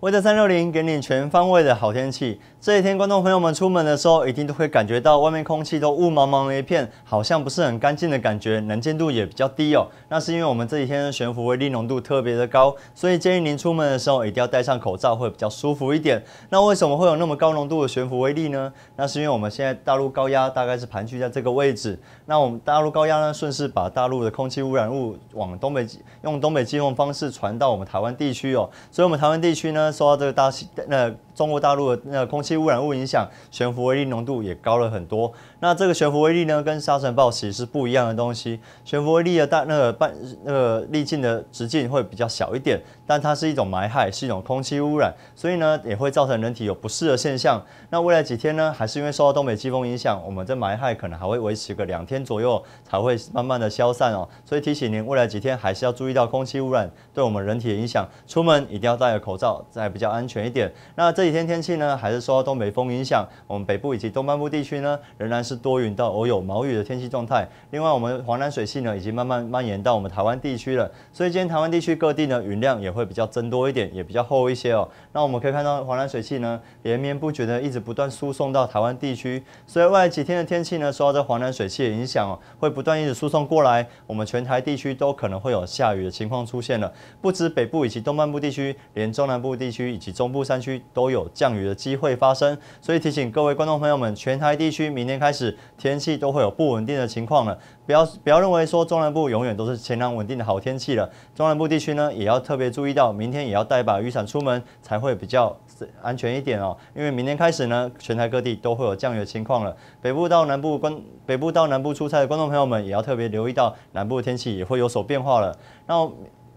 威特三六零给你全方位的好天气。这几天，观众朋友们出门的时候，一定都会感觉到外面空气都雾茫茫的一片，好像不是很干净的感觉，能见度也比较低哦。那是因为我们这几天的悬浮微粒浓度特别的高，所以建议您出门的时候一定要戴上口罩，会比较舒服一点。那为什么会有那么高浓度的悬浮微粒呢？那是因为我们现在大陆高压大概是盘踞在这个位置，那我们大陆高压呢，顺势把大陆的空气污染物往东北用东北季风方式传到我们台湾地区哦，所以我们台湾地区呢，受到这个大气那。中国大陆的那空气污染物影响悬浮微粒浓度也高了很多。那这个悬浮微粒呢，跟沙尘暴其实是不一样的东西。悬浮微粒的大那个半那个粒径的直径会比较小一点，但它是一种霾害，是一种空气污染，所以呢也会造成人体有不适的现象。那未来几天呢，还是因为受到东北季风影响，我们这霾害可能还会维持个两天左右，才会慢慢的消散哦。所以提醒您，未来几天还是要注意到空气污染对我们人体的影响，出门一定要戴个口罩，再比较安全一点。那这。几天天气呢？还是受到东北风影响？我们北部以及东半部地区呢，仍然是多云到偶有毛雨的天气状态。另外，我们华南水系呢，已经慢慢蔓延到我们台湾地区了。所以今天台湾地区各地呢，云量也会比较增多一点，也比较厚一些哦。那我们可以看到，华南水系呢，连绵不绝的一直不断输送到台湾地区。所以未来几天的天气呢，受到这华南水系的影响哦，会不断一直输送过来，我们全台地区都可能会有下雨的情况出现了。不止北部以及东半部地区，连中南部地区以及中部山区都有。有降雨的机会发生，所以提醒各位观众朋友们，全台地区明天开始天气都会有不稳定的情况了，不要不要认为说中南部永远都是晴朗稳定的好天气了。中南部地区呢，也要特别注意到，明天也要带把雨伞出门才会比较安全一点哦。因为明天开始呢，全台各地都会有降雨的情况了。北部到南部观，北部到南部出差的观众朋友们，也要特别留意到南部的天气也会有所变化了。那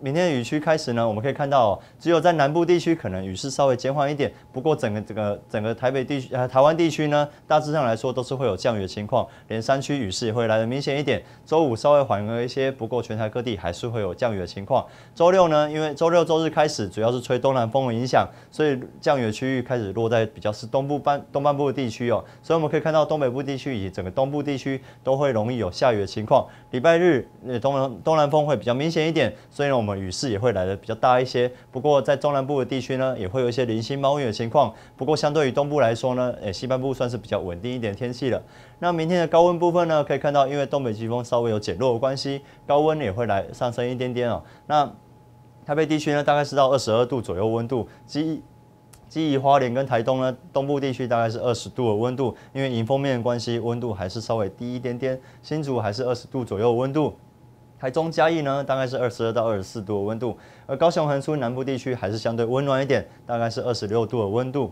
明天雨区开始呢，我们可以看到，只有在南部地区可能雨势稍微减缓一点，不过整个这个整个台北地区、呃台湾地区呢，大致上来说都是会有降雨的情况，连山区雨势也会来的明显一点。周五稍微缓和一些，不过全台各地还是会有降雨的情况。周六呢，因为周六周日开始主要是吹东南风的影响，所以降雨的区域开始落在比较是东部半、东半部的地区哦。所以我们可以看到东北部地区以及整个东部地区都会容易有下雨的情况。礼拜日，那东南东南风会比较明显一点，所以呢我们。雨势也会来的比较大一些，不过在中南部的地区呢，也会有一些零星猫雨的情况。不过相对于东部来说呢，诶西半部算是比较稳定一点天气了。那明天的高温部分呢，可以看到因为东北季风稍微有减弱的关系，高温也会来上升一点点哦。那台北地区呢，大概是到二十二度左右温度。基基宜花莲跟台东呢，东部地区大概是二十度的温度，因为迎风面的关系，温度还是稍微低一点点。新竹还是二十度左右温度。台中嘉义呢，大概是二十二到二十四度的温度，而高雄、恒春南部地区还是相对温暖一点，大概是二十六度的温度。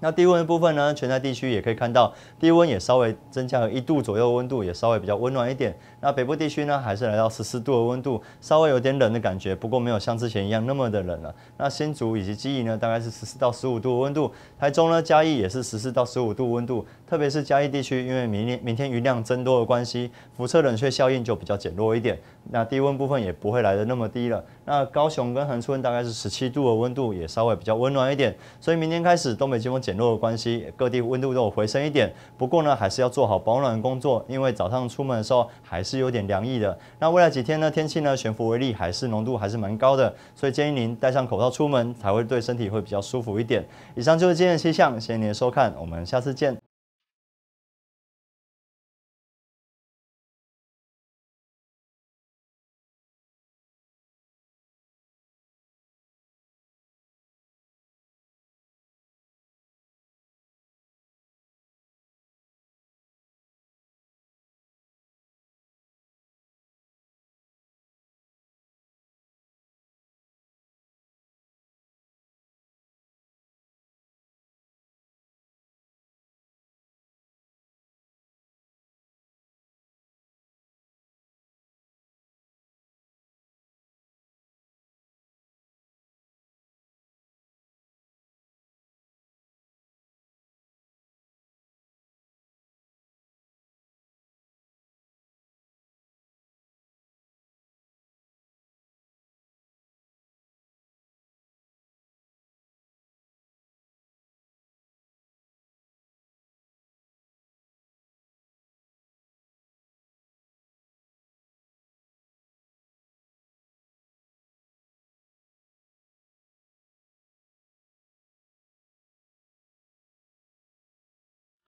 那低温的部分呢？全台地区也可以看到低温也稍微增加了一度左右，温度也稍微比较温暖一点。那北部地区呢，还是来到十四度的温度，稍微有点冷的感觉，不过没有像之前一样那么的冷了。那新竹以及基隆呢，大概是十四到十五度的温度；台中呢，嘉义也是十四到十五度温度。特别是嘉义地区，因为明天明天雨量增多的关系，辐射冷却效应就比较减弱一点。那低温部分也不会来的那么低了。那高雄跟恒春大概是十七度的温度，也稍微比较温暖一点。所以明天开始，东北季风减。减弱的关系，各地温度都有回升一点。不过呢，还是要做好保暖的工作，因为早上出门的时候还是有点凉意的。那未来几天呢，天气呢悬浮微粒还是浓度还是蛮高的，所以建议您戴上口罩出门，才会对身体会比较舒服一点。以上就是今天的气象，谢谢您的收看，我们下次见。